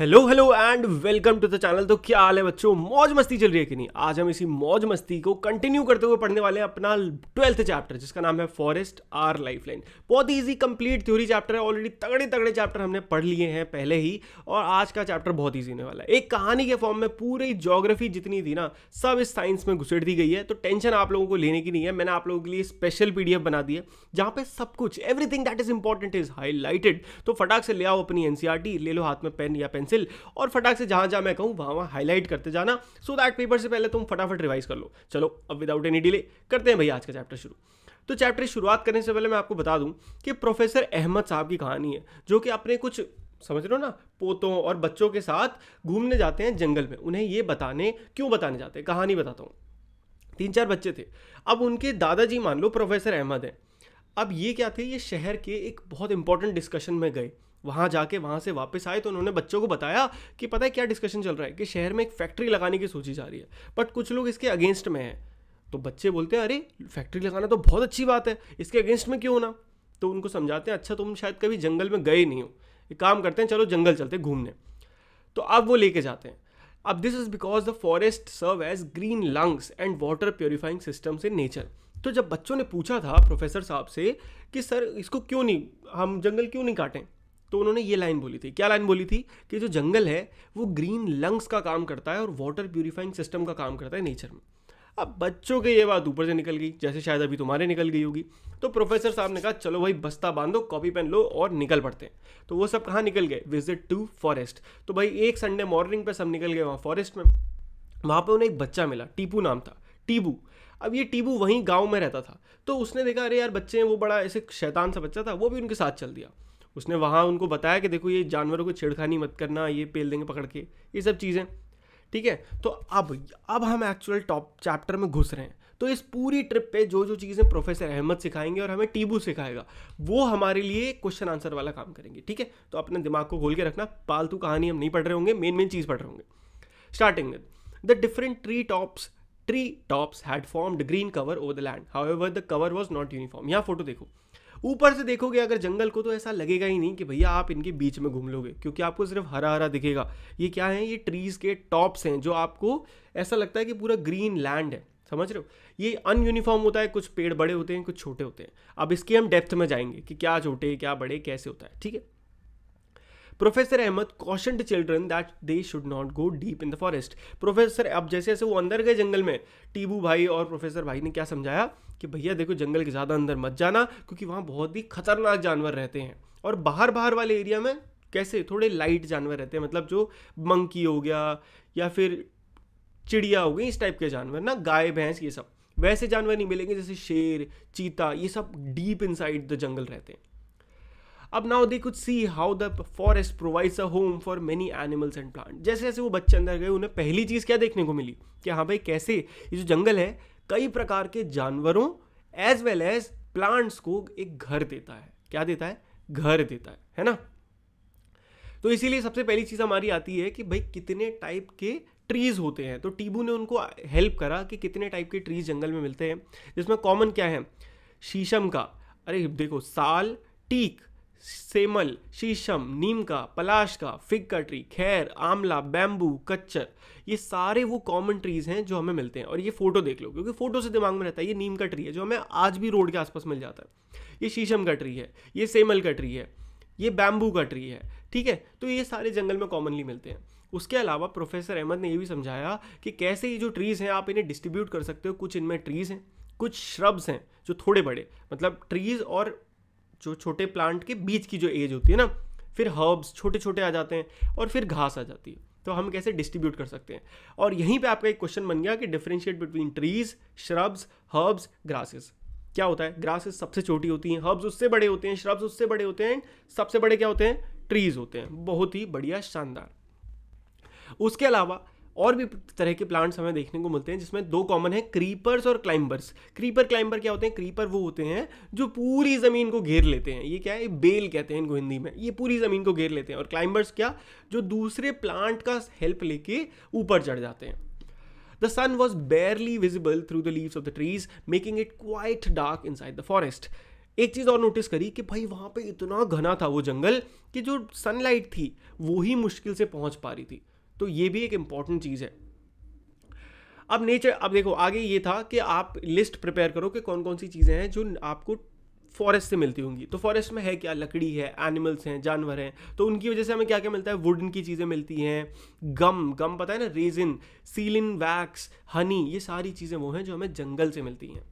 Hello hello and welcome to the channel तो क्या हाल है बच्चों मौज मस्ती चल रही है कि नहीं आज हम इसी मौज मस्ती को कंटिन्यू करते हुए पढ़ने वाले हैं अपना ट्वेल्थ चैप्टर जिसका नाम है फॉरेस्ट आर लाइफलाइन बहुत ही ईजी कंप्लीट थ्योरी चैप्टर है ऑलरेडी तगड़े तगड़े चैप्टर हमने पढ़ लिए हैं पहले ही और आज का चैप्टर बहुत ईजी होने वाला है एक कहानी के फॉर्म में पूरी जोग्राफी जितनी थी ना सब इस साइंस में घुसेड़ दी गई है तो टेंशन आप लोगों को लेने की नहीं है मैंने आप लोगों के लिए स्पेशल पी बना दी है जहाँ पर सब कुछ everything that is important is highlighted तो फटाक से ले आओ अपनी एनसीआर e ले लो हाथ में पेन या पेन पेंसिल और फटाक से जहां जहाँ मैं कहूं वहां वहां हाईलाइट करते जाना सो दैट पेपर से पहले तुम फटाफट रिवाइज कर लो चलो अब विदाउट एनी डिले करते हैं भैया आज का चैप्टर शुरू तो चैप्टर की शुरुआत करने से पहले मैं आपको बता दूं कि प्रोफेसर अहमद साहब की कहानी है जो कि अपने कुछ समझ रहे हो ना पोतों और बच्चों के साथ घूमने जाते हैं जंगल में उन्हें ये बताने क्यों बताने जाते हैं कहानी बताता हूँ तीन चार बच्चे थे अब उनके दादाजी मान लो प्रोफेसर अहमद हैं अब ये क्या थे ये शहर के एक बहुत इंपॉर्टेंट डिस्कशन में गए वहाँ जाके वहाँ से वापस आए तो उन्होंने बच्चों को बताया कि पता है क्या डिस्कशन चल रहा है कि शहर में एक फैक्ट्री लगाने की सोची जा रही है बट कुछ लोग इसके अगेंस्ट में हैं तो बच्चे बोलते हैं अरे फैक्ट्री लगाना तो बहुत अच्छी बात है इसके अगेंस्ट में क्यों होना तो उनको समझाते हैं अच्छा तुम शायद कभी जंगल में गए नहीं हो एक काम करते हैं चलो जंगल चलते घूमने तो अब वो लेके जाते हैं अब this is because the forest serve as green lungs and water purifying systems in nature तो जब बच्चों ने पूछा था प्रोफेसर साहब से कि सर इसको क्यों नहीं हम जंगल क्यों नहीं काटें तो उन्होंने ये लाइन बोली थी क्या लाइन बोली थी कि जो जंगल है वो ग्रीन लंग्स का काम करता है और वाटर प्योरीफाइंग सिस्टम का काम करता है नेचर में अब बच्चों की ये बात ऊपर से निकल गई जैसे शायद अभी तुम्हारे निकल गई होगी तो प्रोफेसर साहब ने कहा चलो भाई बस्ता बांधो कॉपी पेन लो और निकल पड़ते हैं तो वो सब कहाँ निकल गए विजिट टू फॉरेस्ट तो भाई एक संडे मॉर्निंग पे सब निकल गए वहाँ फॉरेस्ट में वहाँ पे उन्हें एक बच्चा मिला टीपू नाम था टीबू अब ये टीबू वहीं गाँव में रहता था तो उसने देखा अरे यार बच्चे हैं वो बड़ा ऐसे शैतान सा बच्चा था वो भी उनके साथ चल दिया उसने वहाँ उनको बताया कि देखो ये जानवरों को छेड़खानी मत करना ये पेल देंगे पकड़ के ये सब चीज़ें ठीक है तो अब अब हम एक्चुअल टॉप चैप्टर में घुस रहे हैं तो इस पूरी ट्रिप पे जो जो चीज़ें प्रोफेसर अहमद सिखाएंगे और हमें टीबू सिखाएगा वो हमारे लिए क्वेश्चन आंसर वाला काम करेंगे ठीक है तो अपने दिमाग को खोल के रखना पालतू कहानी हम नहीं पढ़ रहे होंगे मेन मेन चीज़ पढ़ रहे होंगे starting with the different tree tops tree tops had formed green cover over the land however the cover was not uniform यहाँ फोटो देखो ऊपर से देखोगे अगर जंगल को तो ऐसा लगेगा ही नहीं कि भैया आप इनके बीच में घूम लोगे क्योंकि आपको सिर्फ हरा हरा दिखेगा ये क्या है ये ट्रीज़ के टॉप्स हैं जो आपको ऐसा लगता है कि पूरा ग्रीन लैंड है समझ रहे हो ये अनयूनिफॉर्म होता है कुछ पेड़ बड़े होते हैं कुछ छोटे होते हैं अब इसके हम डेप्थ में जाएंगे कि क्या छोटे क्या बड़े कैसे होता है ठीक है professor Ahmad caution children that they should not go deep in the forest professor अब जैसे जैसे वो अंदर गए जंगल में टीबू भाई और प्रोफेसर भाई ने क्या समझाया कि भैया देखो जंगल के ज़्यादा अंदर मत जाना क्योंकि वहाँ बहुत ही खतरनाक जानवर रहते हैं और बाहर बाहर वाले एरिया में कैसे थोड़े लाइट जानवर रहते हैं मतलब जो मंकी हो गया या फिर चिड़िया हो गई इस टाइप के जानवर ना गाय भैंस ये सब वैसे जानवर नहीं मिलेंगे जैसे शेर चीता ये सब डीप इनसाइड द जंगल रहते हैं अब now they could see how the forest provides a home for many animals and plant जैसे जैसे वो बच्चे अंदर गए उन्हें पहली चीज़ क्या देखने को मिली कि हाँ भाई कैसे ये जो जंगल है कई प्रकार के जानवरों एज वेल एज प्लांट्स को एक घर देता है क्या देता है घर देता है है ना तो इसीलिए सबसे पहली चीज़ हमारी आती है कि भाई कितने टाइप के ट्रीज़ होते हैं तो टीबू ने उनको हेल्प करा कि कितने टाइप के ट्रीज जंगल में मिलते हैं जिसमें कॉमन क्या है शीशम का अरे देखो साल टीक सेमल शीशम नीम का पलाश का फिग का ट्री खैर आमला बैम्बू कच्चर ये सारे वो कॉमन ट्रीज़ हैं जो हमें मिलते हैं और ये फ़ोटो देख लो क्योंकि फ़ोटो से दिमाग में रहता है ये नीम का ट्री है जो हमें आज भी रोड के आसपास मिल जाता है ये शीशम का ट्री है ये सेमल का ट्री है ये बैम्बू का ट्री है ठीक है तो ये सारे जंगल में कॉमनली मिलते हैं उसके अलावा प्रोफेसर अहमद ने ये भी समझाया कि कैसे ये जो ट्रीज़ हैं आप इन्हें डिस्ट्रीब्यूट कर सकते हो कुछ इनमें ट्रीज़ हैं कुछ श्रब्स हैं जो थोड़े बड़े मतलब ट्रीज़ और जो छोटे प्लांट के बीच की जो एज होती है ना फिर हर्ब्स छोटे छोटे आ जाते हैं और फिर घास आ जाती है तो हम कैसे डिस्ट्रीब्यूट कर सकते हैं और यहीं पे आपका एक क्वेश्चन बन गया कि differentiate between trees shrubs herbs grasses क्या होता है ग्रासेस सबसे छोटी होती हैं हर्ब्स उससे बड़े होते हैं श्रब्स उससे बड़े होते हैं सबसे बड़े क्या होते हैं ट्रीज होते हैं बहुत ही बढ़िया शानदार उसके अलावा और भी तरह के प्लांट्स हमें देखने को मिलते हैं जिसमें दो कॉमन है क्रीपर्स और क्लाइंबर्स क्रीपर क्लाइंबर क्या होते हैं क्रीपर वो होते हैं जो पूरी ज़मीन को घेर लेते हैं ये क्या है बेल कहते हैं इनको हिंदी में ये पूरी ज़मीन को घेर लेते हैं और क्लाइंबर्स क्या जो दूसरे प्लांट का हेल्प लेके ऊपर चढ़ जाते हैं sun was was visible through the the of the trees making it quite dark inside the forest एक चीज़ और नोटिस करी कि भाई वहाँ पे इतना घना था वो जंगल कि जो सनलाइट थी वो ही मुश्किल से पहुँच पा रही थी तो ये भी एक इंपॉर्टेंट चीज़ है अब नेचर अब देखो आगे ये था कि आप लिस्ट प्रिपेयर करो कि कौन कौन सी चीज़ें हैं जो आपको फॉरेस्ट से मिलती होंगी तो फॉरेस्ट में है क्या लकड़ी है एनिमल्स हैं जानवर हैं तो उनकी वजह से हमें क्या क्या मिलता है वुडन की चीज़ें मिलती हैं गम गम पता है ना रेजिन सीलिन वैक्स हनी ये सारी चीज़ें वो हैं जो हमें जंगल से मिलती हैं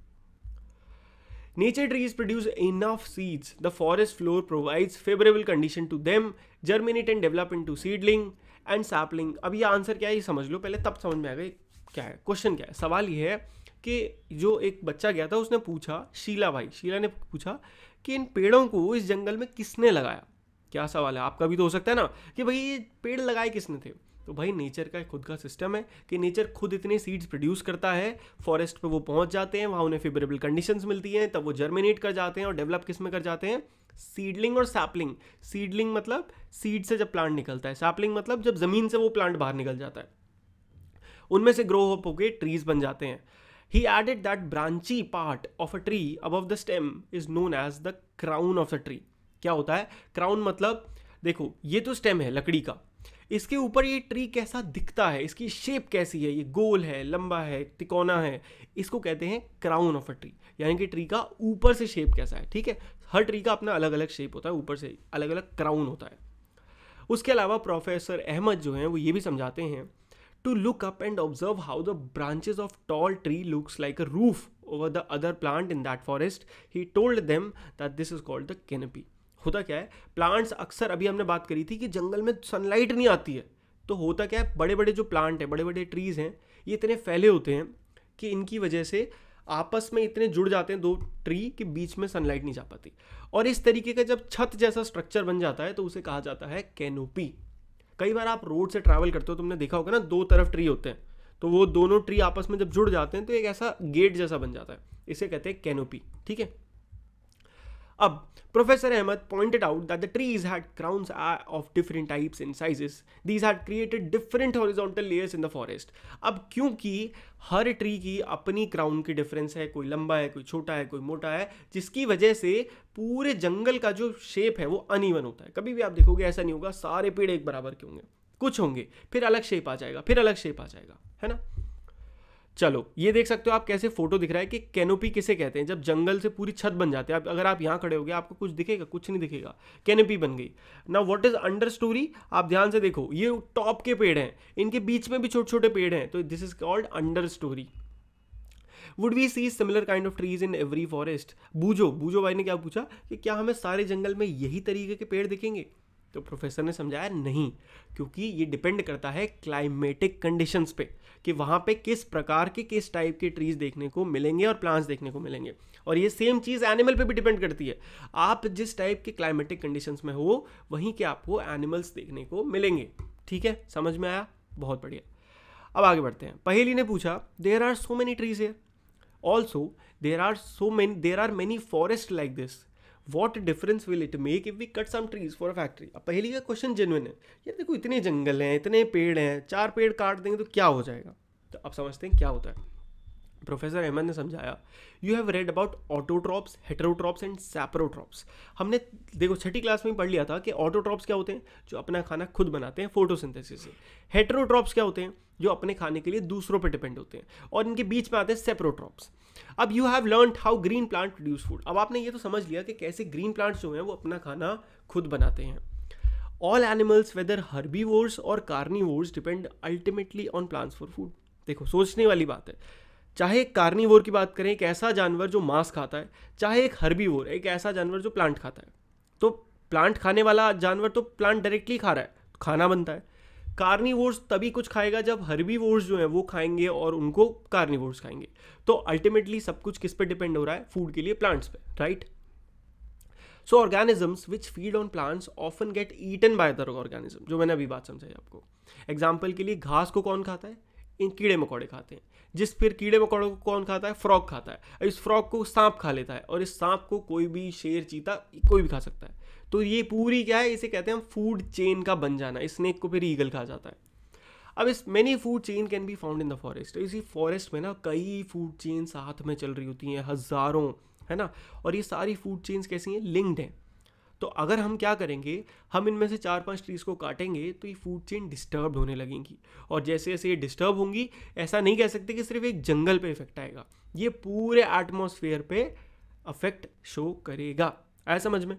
nature trees produce enough seeds the forest floor provides favourable condition to them germinate and develop into seedling and sapling अब ये आंसर क्या है ये समझ लो पहले तब समझ में आएगा क्या है क्वेश्चन क्या है सवाल ये है कि जो एक बच्चा गया था उसने पूछा शीला भाई शीला ने पूछा कि इन पेड़ों को इस जंगल में किसने लगाया क्या सवाल है आपका भी तो हो सकता है ना कि भाई ये पेड़ लगाए किसने थे तो भाई नेचर का खुद का सिस्टम है कि नेचर खुद इतने सीड्स प्रोड्यूस करता है फॉरेस्ट पे वो पहुंच जाते हैं वहाँ उन्हें फेवरेबल कंडीशंस मिलती हैं तब वो जर्मिनेट कर जाते हैं और डेवलप किस में कर जाते हैं सीडलिंग और सैपलिंग सीडलिंग मतलब सीड से जब प्लांट निकलता है सैपलिंग मतलब जब ज़मीन से वो प्लांट बाहर निकल जाता है उनमें से ग्रो अप होके ट्रीज बन जाते हैं he added that branchy part of a tree above the stem is known as the crown of a tree क्या होता है क्राउन मतलब देखो ये तो स्टेम है लकड़ी का इसके ऊपर ये ट्री कैसा दिखता है इसकी शेप कैसी है ये गोल है लंबा है तिकोना है इसको कहते हैं क्राउन ऑफ अ ट्री यानी कि ट्री का ऊपर से शेप कैसा है ठीक है हर ट्री का अपना अलग अलग शेप होता है ऊपर से अलग अलग क्राउन होता है उसके अलावा प्रोफेसर अहमद जो हैं वो ये भी समझाते हैं to look up and observe how the branches of tall tree looks like a roof over the other plant in that forest he told them that this is called the canopy होता क्या है plants अक्सर अभी हमने बात करी थी कि जंगल में सनलाइट नहीं आती है तो होता क्या है बड़े बड़े जो प्लांट हैं बड़े बड़े ट्रीज़ हैं ये इतने फैले होते हैं कि इनकी वजह से आपस में इतने जुड़ जाते हैं दो ट्री कि बीच में सनलाइट नहीं जा पाती और इस तरीके का जब छत जैसा स्ट्रक्चर बन जाता है तो उसे कहा जाता है कैनोपी कई बार आप रोड से ट्रैवल करते हो तो तुमने देखा होगा ना दो तरफ ट्री होते हैं तो वो दोनों ट्री आपस में जब जुड़ जाते हैं तो एक ऐसा गेट जैसा बन जाता है इसे कहते हैं कैनोपी ठीक है अब professor Ahmad pointed out that the trees had crowns of different types in sizes these had created different horizontal layers in the forest अब क्योंकि हर ट्री की अपनी क्राउन की डिफरेंस है कोई लंबा है कोई छोटा है कोई मोटा है जिसकी वजह से पूरे जंगल का जो शेप है वो अनइवन होता है कभी भी आप देखोगे ऐसा नहीं होगा सारे पेड़ एक बराबर के होंगे कुछ होंगे फिर अलग शेप आ जाएगा फिर अलग शेप आ जाएगा है ना चलो ये देख सकते हो आप कैसे फोटो दिख रहा है कि कैनोपी किसे कहते हैं जब जंगल से पूरी छत बन जाती है आप अगर आप यहाँ खड़े हो गए आपको कुछ दिखेगा कुछ नहीं दिखेगा कैनोपी बन गई ना व्हाट इज अंडर स्टोरी आप ध्यान से देखो ये टॉप के पेड़ हैं इनके बीच में भी छोटे छोटे पेड़ हैं तो this is called understorey would we see similar kind of trees in every forest बूझो बूझो भाई ने क्या पूछा कि क्या हमें सारे जंगल में यही तरीके के पेड़ दिखेंगे तो प्रोफेसर ने समझाया नहीं क्योंकि ये डिपेंड करता है क्लाइमेटिक कंडीशंस पे कि वहाँ पे किस प्रकार के किस टाइप के ट्रीज देखने को मिलेंगे और प्लांट्स देखने को मिलेंगे और ये सेम चीज़ एनिमल पे भी डिपेंड करती है आप जिस टाइप के क्लाइमेटिक कंडीशंस में हो वहीं के आपको एनिमल्स देखने को मिलेंगे ठीक है समझ में आया बहुत बढ़िया अब आगे बढ़ते हैं पहेली ने पूछा there are so many trees है also there are so many there are many forest like this what difference will it make if we cut some trees for a factory अब पहली का क्वेश्चन जेनुअन है यार देखो इतने जंगल हैं इतने पेड़ हैं चार पेड़ काट देंगे तो क्या हो जाएगा तो अब समझते हैं क्या होता है प्रोफेसर अहमद ने समझाया you have read about autotrophs heterotrophs and saprotrophs हमने देखो छठी क्लास में पढ़ लिया था कि ऑटोट्रॉप्स क्या होते हैं जो अपना खाना खुद बनाते हैं फोटोसिंथेसिस से हेटरोट्रॉप्स क्या होते हैं जो अपने खाने के लिए दूसरों पर डिपेंड होते हैं और इनके बीच में आते हैं सेप्रोट्रॉप्स अब you have learn how green plant produce food अब आपने ये तो समझ लिया कि कैसे ग्रीन प्लांट्स जो हैं वो अपना खाना खुद बनाते हैं ऑल एनिमल्स वेदर वोर्स और वोर्स depend ultimately on plants for food देखो सोचने वाली बात है चाहे एक कार्निवोर की बात करें एक ऐसा जानवर जो मांस खाता है चाहे एक हर्बीवोर एक ऐसा जानवर जो प्लांट खाता है तो प्लांट खाने वाला जानवर तो प्लांट डायरेक्टली खा रहा है खाना बनता है कार्निवोर्स तभी कुछ खाएगा जब हर्बीवोर्स जो है वो खाएंगे और उनको कार्निवोर्स खाएंगे तो अल्टीमेटली सब कुछ किस पर डिपेंड हो रहा है फूड के लिए प्लांट्स पे right so organisms which feed on plants often get eaten by other organism जो मैंने अभी बात समझाई आपको एग्जाम्पल के लिए घास को कौन खाता है इन कीड़े मकोड़े खाते हैं जिस फिर कीड़े मकोड़ों को कौन खाता है फ्रॉक खाता है इस फ्रॉक को सांप खा लेता है और इस सांप को कोई भी शेर चीता कोई भी खा सकता है तो ये पूरी क्या है इसे कहते हैं हम फूड चेन का बन जाना स्नेक को फिर ईगल खा जाता है अब इस many food chain can be found in the forest इसी फॉरेस्ट में ना कई फूड चेन साथ में चल रही होती हैं हज़ारों है ना और ये सारी फूड चेन्स कैसी हैं लिंक्ड हैं तो अगर हम क्या करेंगे हम इनमें से चार पांच ट्रीज़ को काटेंगे तो ये फूड चेन डिस्टर्ब होने लगेंगी और जैसे जैसे ये डिस्टर्ब होंगी ऐसा नहीं कह सकते कि सिर्फ एक जंगल पे इफेक्ट आएगा ये पूरे एटमोसफेयर पे अफेक्ट शो करेगा आया समझ में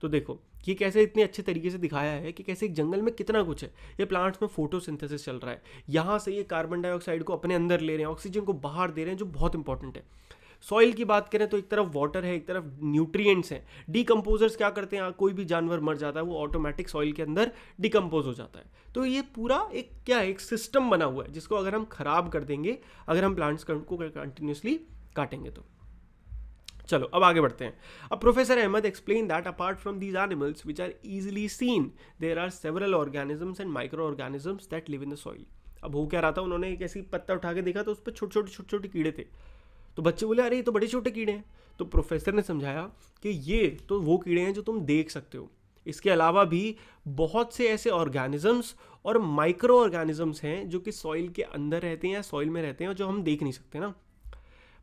तो देखो ये कैसे इतने अच्छे तरीके से दिखाया है कि कैसे एक जंगल में कितना कुछ है ये प्लांट्स में फोटोसिंथेसिस चल रहा है यहाँ से ये कार्बन डाइऑक्साइड को अपने अंदर ले रहे हैं ऑक्सीजन को बाहर दे रहे हैं जो बहुत इंपॉर्टेंट है सॉइल की बात करें तो एक तरफ वाटर है एक तरफ न्यूट्रिएंट्स हैं डिकम्पोजर्स क्या करते हैं कोई भी जानवर मर जाता है वो ऑटोमेटिक सॉइल के अंदर डिकम्पोज हो जाता है तो ये पूरा एक क्या एक सिस्टम बना हुआ है जिसको अगर हम ख़राब कर देंगे अगर हम प्लांट्स को कंटिन्यूसली काटेंगे तो चलो अब आगे बढ़ते हैं अब professor Ahmad explain that apart from these animals which are easily seen there are several organisms and microorganisms that live in the soil अब हो क्या रहा था उन्होंने एक ऐसी पत्ता उठा के देखा तो उस पर छोटे छोटे छोटे छोटे कीड़े थे तो बच्चे बोले अरे ये तो बड़े छोटे कीड़े हैं तो प्रोफेसर ने समझाया कि ये तो वो कीड़े हैं जो तुम देख सकते हो इसके अलावा भी बहुत से ऐसे ऑर्गेनिजम्स और माइक्रो ऑर्गेनिजम्स हैं जो कि सॉइल के अंदर रहते हैं या सॉइल में रहते हैं जो हम देख नहीं सकते ना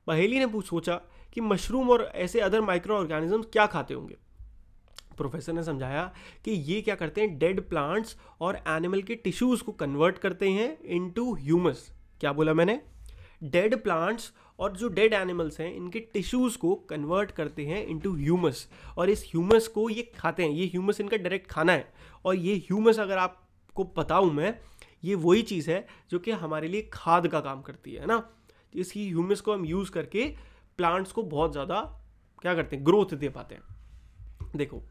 पहेली ने सोचा कि मशरूम और ऐसे अदर माइक्रो ऑर्गेनिजम्स क्या खाते होंगे प्रोफेसर ने समझाया कि ये क्या करते हैं डेड प्लांट्स और एनिमल के टिश्यूज़ को कन्वर्ट करते हैं इनटू ह्यूमस क्या बोला मैंने डेड प्लांट्स और जो डेड एनिमल्स हैं इनके टिश्यूज़ को कन्वर्ट करते हैं इनटू ह्यूमस और इस ह्यूमस को ये खाते हैं ये ह्यूमस इनका डायरेक्ट खाना है और ये ह्यूमस अगर आपको बताऊँ मैं ये वही चीज़ है जो कि हमारे लिए खाद का काम करती है ना तो इसकी ह्यूमस को हम यूज़ करके प्लांट्स को बहुत ज़्यादा क्या करते हैं ग्रोथ दे पाते हैं देखो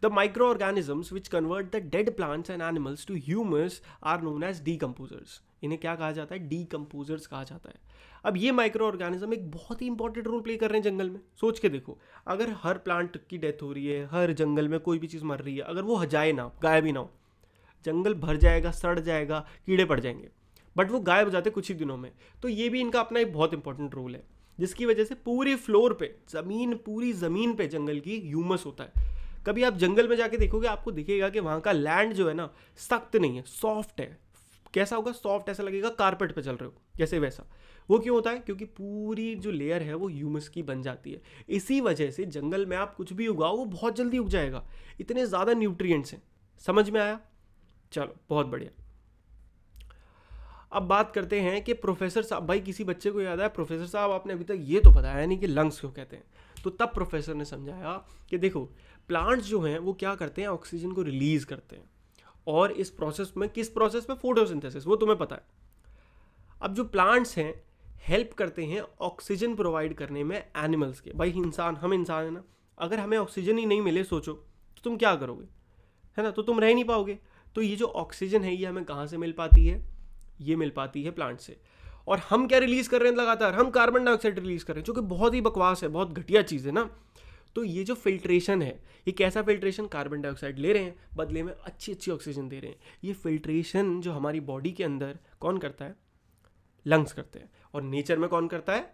The microorganisms which convert the dead plants and animals to humus are known as decomposers. इन्हें क्या कहा जाता है डीकम्पोजर्स कहा जाता है अब ये माइक्रो ऑर्गेनिज्म एक बहुत ही इंपॉर्टेंट रोल प्ले कर रहे हैं जंगल में सोच के देखो अगर हर प्लांट की डेथ हो रही है हर जंगल में कोई भी चीज़ मर रही है अगर वो हजाए ना गायब ही ना हो जंगल भर जाएगा सड़ जाएगा कीड़े पड़ जाएंगे बट वो गायब हो जाते कुछ ही दिनों में तो ये भी इनका अपना एक बहुत इंपॉर्टेंट रोल है जिसकी वजह से पूरे फ्लोर पे ज़मीन पूरी ज़मीन पे जंगल की ह्यूमस होता है कभी आप जंगल में जाके देखोगे आपको दिखेगा कि वहाँ का लैंड जो है ना सख्त नहीं है सॉफ्ट है कैसा होगा सॉफ्ट ऐसा लगेगा कारपेट पे चल रहे हो जैसे वैसा वो क्यों होता है क्योंकि पूरी जो लेयर है वो ह्यूमस की बन जाती है इसी वजह से जंगल में आप कुछ भी उगाओ वो बहुत जल्दी उग जाएगा इतने ज़्यादा न्यूट्रिएंट्स हैं समझ में आया चलो बहुत बढ़िया अब बात करते हैं कि प्रोफेसर साहब भाई किसी बच्चे को याद है प्रोफेसर साहब आपने अभी तक ये तो बताया नहीं कि लंग्स क्यों कहते हैं तो तब प्रोफेसर ने समझाया कि देखो प्लांट्स जो हैं वो क्या करते हैं ऑक्सीजन को रिलीज़ करते हैं और इस प्रोसेस में किस प्रोसेस में फोटोसिंथेसिस वो तुम्हें पता है अब जो प्लांट्स हैं हेल्प करते हैं ऑक्सीजन प्रोवाइड करने में एनिमल्स के भाई इंसान हम इंसान है ना अगर हमें ऑक्सीजन ही नहीं मिले सोचो तो तुम क्या करोगे है ना तो तुम रह नहीं पाओगे तो ये जो ऑक्सीजन है ये हमें कहाँ से मिल पाती है ये मिल पाती है प्लांट से और हम क्या रिलीज़ कर रहे हैं लगातार हम कार्बन डाइऑक्साइड रिलीज़ कर रहे हैं जो कि बहुत ही बकवास है बहुत घटिया चीज़ है ना तो ये जो फिल्ट्रेशन है ये कैसा फिल्ट्रेशन कार्बन डाइऑक्साइड ले रहे हैं बदले में अच्छी अच्छी ऑक्सीजन दे रहे हैं ये फिल्ट्रेशन जो हमारी बॉडी के अंदर कौन करता है लंग्स करते हैं और नेचर में कौन करता है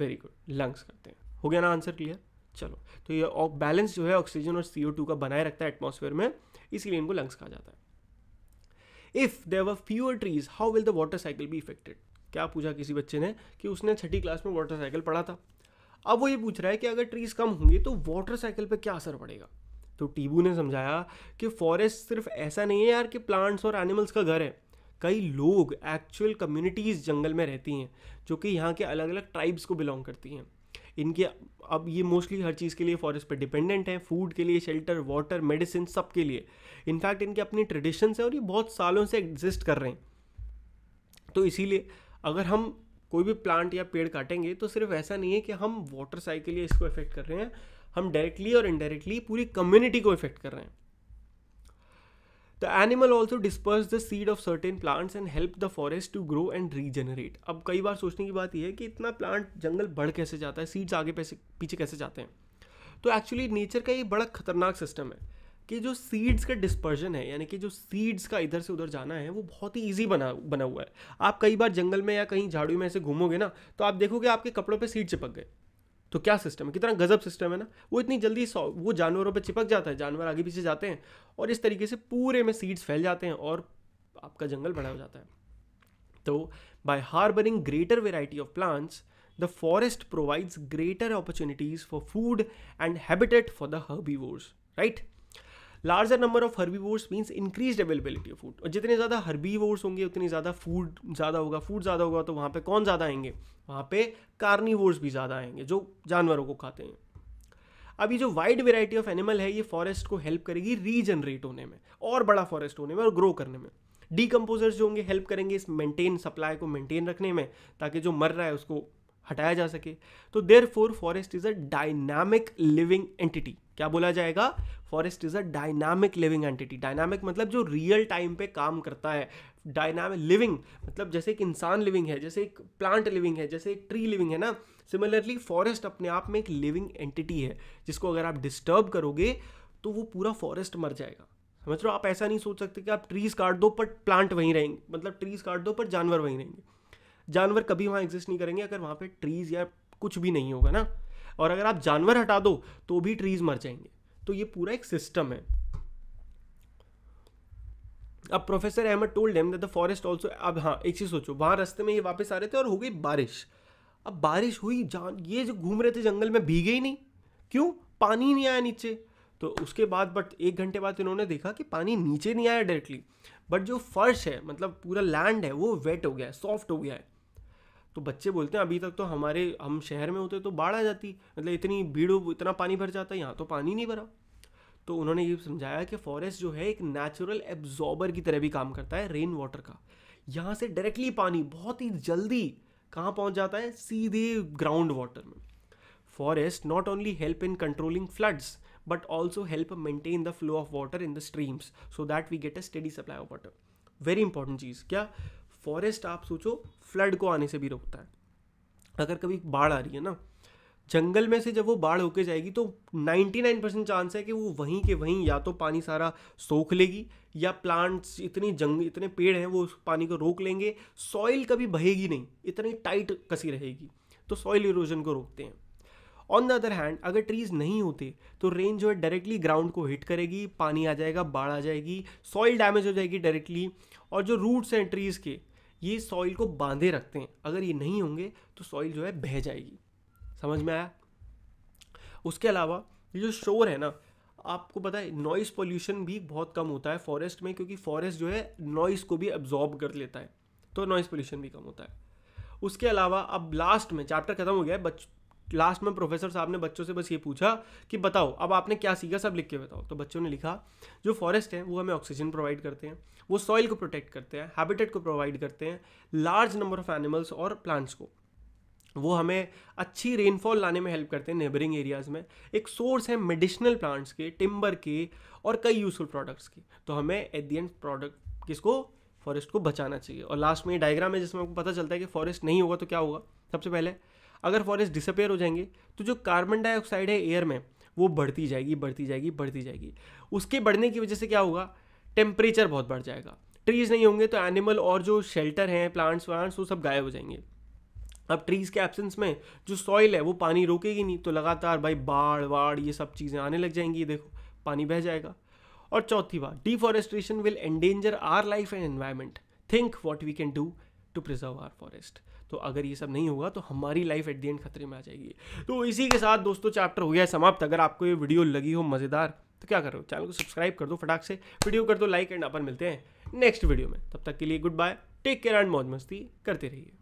वेरी गुड लंग्स करते हैं हो गया ना आंसर क्लियर चलो तो ये बैलेंस जो है ऑक्सीजन और सी का बनाए रखता है एटमोसफेयर में इसीलिए इनको लंग्स कहा जाता है if there fewer trees how will the water cycle be affected क्या पूछा किसी बच्चे ने कि उसने छठी क्लास में वाटर साइकिल पढ़ा था अब वो ये पूछ रहा है कि अगर ट्रीज कम होंगे तो वाटर साइकिल पे क्या असर पड़ेगा तो टीबू ने समझाया कि फॉरेस्ट सिर्फ ऐसा नहीं है यार कि प्लांट्स और एनिमल्स का घर है कई लोग एक्चुअल कम्युनिटीज़ जंगल में रहती हैं जो कि यहाँ के अलग अलग ट्राइब्स को बिलोंग करती हैं इनके अब ये मोस्टली हर चीज़ के लिए फॉरेस्ट पर डिपेंडेंट हैं फूड के लिए शेल्टर वाटर मेडिसिन सब के लिए इनफैक्ट इनके अपनी ट्रेडिशंस हैं और ये बहुत सालों से एग्जिस्ट कर रहे हैं तो इसीलिए अगर हम कोई भी प्लांट या पेड़ काटेंगे तो सिर्फ ऐसा नहीं है कि हम वाटर साइकिल या इसको इफेक्ट कर रहे हैं हम डायरेक्टली और इनडायरेक्टली पूरी कम्युनिटी को इफेक्ट कर रहे हैं the animal also disperse the seed of certain plants and help the forest to grow and regenerate अब कई बार सोचने की बात यह है कि इतना प्लांट जंगल बढ़ कैसे जाता है सीड्स आगे पैसे पीछे कैसे जाते हैं तो एक्चुअली नेचर का ये बड़ा खतरनाक सिस्टम है कि जो सीड्स का डिस्पर्जन है यानी कि जो सीड्स का इधर से उधर जाना है वो बहुत ही ईजी बना बना हुआ है आप कई बार जंगल में या कहीं झाड़ू में ऐसे घूमोगे ना तो आप देखोगे आपके कपड़ों पर सीड चिपक गए तो क्या सिस्टम है कितना गजब सिस्टम है ना वो इतनी जल्दी वो जानवरों पर चिपक जाता है जानवर आगे पीछे जाते हैं और इस तरीके से पूरे में सीड्स फैल जाते हैं और आपका जंगल बड़ा हो जाता है तो by harbouring greater variety of plants the forest provides greater opportunities for food and habitat for the herbivores right larger number of herbivores means increase availability of food और जितने ज़्यादा हर्बी वोर्स होंगे उतनी ज़्यादा फूड ज़्यादा होगा food ज़्यादा होगा तो वहाँ पर कौन ज़्यादा आएंगे वहाँ पे कार्निवोर्स भी ज़्यादा आएंगे जो जानवरों को खाते हैं अब ये जो वाइड वेराइटी ऑफ एनिमल है ये फॉरेस्ट को हेल्प करेगी रीजनरेट होने में और बड़ा फॉरेस्ट होने में और ग्रो करने में डीकम्पोजर्स जो होंगे हेल्प करेंगे इस मेंटेन सप्लाई को मेंटेन रखने में ताकि जो मर रहा है उसको हटाया जा सके तो therefore forest is a dynamic living entity क्या बोला जाएगा forest is a dynamic living entity dynamic मतलब जो रियल टाइम पे काम करता है डायनामिक लिविंग मतलब जैसे एक इंसान लिविंग है जैसे एक प्लांट लिविंग है जैसे एक ट्री लिविंग है ना सिमिलरली फॉरेस्ट अपने आप में एक लिविंग एंटिटी है जिसको अगर आप डिस्टर्ब करोगे तो वो पूरा फॉरेस्ट मर जाएगा समझ लो आप ऐसा नहीं सोच सकते कि आप ट्रीज काट दो पर प्लांट वहीं रहेंगे मतलब ट्रीज काट दो पर जानवर वहीं रहेंगे जानवर कभी वहाँ एग्जिस्ट नहीं करेंगे अगर वहाँ पर ट्रीज़ या कुछ भी नहीं होगा ना और अगर आप जानवर हटा दो तो भी ट्रीज़ मर जाएंगे तो ये पूरा एक सिस्टम है अब professor Ahmad told them the forest also अब हाँ एक चीज़ सोचो वहाँ रास्ते में ये वापस आ रहे थे और हो गई बारिश अब बारिश हुई जान ये जो घूम रहे थे जंगल में भीगे ही नहीं क्यों पानी नहीं आया नीचे तो उसके बाद बट एक घंटे बाद इन्होंने देखा कि पानी नीचे नहीं आया डायरेक्टली बट जो फर्श है मतलब पूरा लैंड है वो वेट हो गया है सॉफ्ट हो गया है तो बच्चे बोलते हैं अभी तक तो हमारे हम शहर में होते तो बाढ़ आ जाती मतलब इतनी भीड़ इतना पानी भर जाता है यहाँ तो पानी नहीं भरा तो उन्होंने ये समझाया कि फॉरेस्ट जो है एक नेचुरल एब्जॉर्बर की तरह भी काम करता है रेन वाटर का यहाँ से डायरेक्टली पानी बहुत ही जल्दी कहाँ पहुँच जाता है सीधे ग्राउंड वाटर में forest not only help in controlling floods but also help maintain the flow of water in the streams so that we get a steady supply of water very important चीज़ क्या forest आप सोचो flood को आने से भी रोकता है अगर कभी बाढ़ आ रही है ना जंगल में से जब वो बाढ़ होके जाएगी तो 99 परसेंट चांस है कि वो वहीं के वहीं या तो पानी सारा सोख लेगी या प्लांट्स इतनी जंग इतने पेड़ हैं वो उस पानी को रोक लेंगे सॉइल कभी बहेगी नहीं इतनी टाइट कसी रहेगी तो सॉइल इरोजन को रोकते हैं ऑन द अदर हैंड अगर ट्रीज नहीं होते तो रेन जो है डायरेक्टली ग्राउंड को हिट करेगी पानी आ जाएगा बाढ़ आ जाएगी सॉइल डैमेज हो जाएगी डायरेक्टली और जो रूट्स हैं ट्रीज़ के ये सॉइल को बांधे रखते हैं अगर ये नहीं होंगे तो सॉइल जो है बह जाएगी समझ में आया उसके अलावा ये जो शोर है ना आपको पता है नॉइज़ पोल्यूशन भी बहुत कम होता है फॉरेस्ट में क्योंकि फॉरेस्ट जो है नॉइज़ को भी एब्जॉर्ब कर लेता है तो नॉइज़ पोल्यूशन भी कम होता है उसके अलावा अब लास्ट में चैप्टर खत्म हो गया है बच लास्ट में प्रोफेसर साहब ने बच्चों से बस ये पूछा कि बताओ अब आपने क्या सीखा सब लिख के बताओ तो बच्चों ने लिखा जो फॉरेस्ट हैं वो हमें ऑक्सीजन प्रोवाइड करते हैं वो सॉइल को प्रोटेक्ट करते हैं हैबिटेट को प्रोवाइड करते हैं लार्ज नंबर ऑफ एनिमल्स और प्लांट्स को वो हमें अच्छी रेनफॉल लाने में हेल्प करते हैं नेबरिंग एरियाज़ में एक सोर्स है मेडिसिनल प्लांट्स के टिम्बर के और कई यूज़फुल प्रोडक्ट्स के तो हमें एट दी एंड प्रोडक्ट किसको फॉरेस्ट को बचाना चाहिए और लास्ट में ये डायग्राम है जिसमें आपको पता चलता है कि फॉरेस्ट नहीं होगा तो क्या होगा सबसे पहले अगर फॉरेस्ट डिसअपेयर हो जाएंगे तो जो कार्बन डाइऑक्साइड है एयर में वो बढ़ती जाएगी बढ़ती जाएगी बढ़ती जाएगी उसके बढ़ने की वजह से क्या होगा टेम्परेचर बहुत बढ़ जाएगा ट्रीज़ नहीं होंगे तो एनिमल और जो शेल्टर हैं प्लांट्स व्लांट्स वो सब गायब हो जाएंगे अब ट्रीज़ के एब्सेंस में जो सॉइल है वो पानी रोकेगी नहीं तो लगातार भाई बाढ़ वाड़ ये सब चीज़ें आने लग जाएंगी देखो पानी बह जाएगा और चौथी बात deforestation will endanger our life and environment think what we can do to preserve our forest तो अगर ये सब नहीं होगा तो हमारी लाइफ एट दी एंड खतरे में आ जाएगी तो इसी के साथ दोस्तों चैप्टर हो गया समाप्त अगर आपको ये वीडियो लगी हो मज़ेदार तो क्या करो चैनल को सब्सक्राइब कर दो फटाक से वीडियो कर दो लाइक एंड अपन मिलते हैं नेक्स्ट वीडियो में तब तक के लिए good bye take care and मौज मस्ती करते रहिए